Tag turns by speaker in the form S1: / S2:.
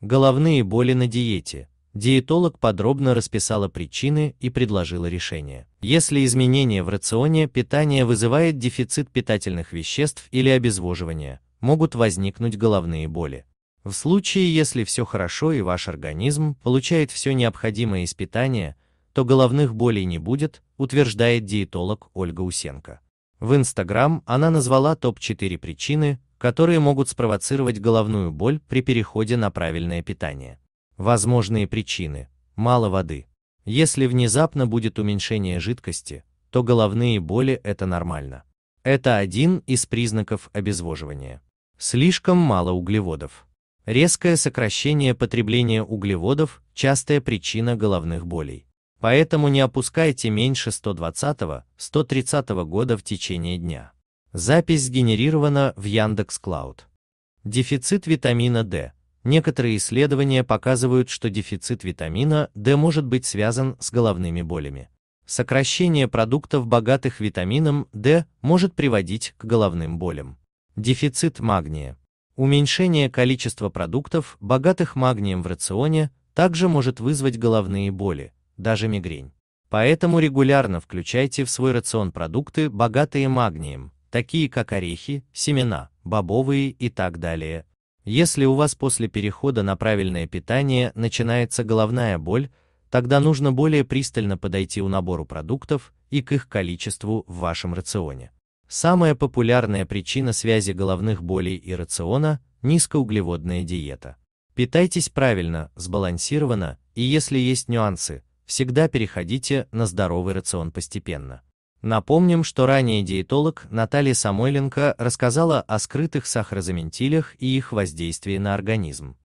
S1: Головные боли на диете. Диетолог подробно расписала причины и предложила решение. Если изменение в рационе питания вызывает дефицит питательных веществ или обезвоживание, могут возникнуть головные боли. В случае, если все хорошо и ваш организм получает все необходимое из питания, то головных болей не будет, утверждает диетолог Ольга Усенко. В Инстаграм она назвала топ-4 причины, которые могут спровоцировать головную боль при переходе на правильное питание. Возможные причины – мало воды. Если внезапно будет уменьшение жидкости, то головные боли – это нормально. Это один из признаков обезвоживания. Слишком мало углеводов. Резкое сокращение потребления углеводов – частая причина головных болей. Поэтому не опускайте меньше 120-130 года в течение дня. Запись сгенерирована в Яндекс Дефицит витамина D. Некоторые исследования показывают, что дефицит витамина D может быть связан с головными болями. Сокращение продуктов, богатых витамином D, может приводить к головным болям. Дефицит магния. Уменьшение количества продуктов, богатых магнием в рационе, также может вызвать головные боли, даже мигрень. Поэтому регулярно включайте в свой рацион продукты, богатые магнием, такие как орехи, семена, бобовые и так далее. Если у вас после перехода на правильное питание начинается головная боль, тогда нужно более пристально подойти у набору продуктов и к их количеству в вашем рационе. Самая популярная причина связи головных болей и рациона – низкоуглеводная диета. Питайтесь правильно, сбалансированно, и если есть нюансы, всегда переходите на здоровый рацион постепенно. Напомним, что ранее диетолог Наталья Самойленко рассказала о скрытых сахарозаменителях и их воздействии на организм.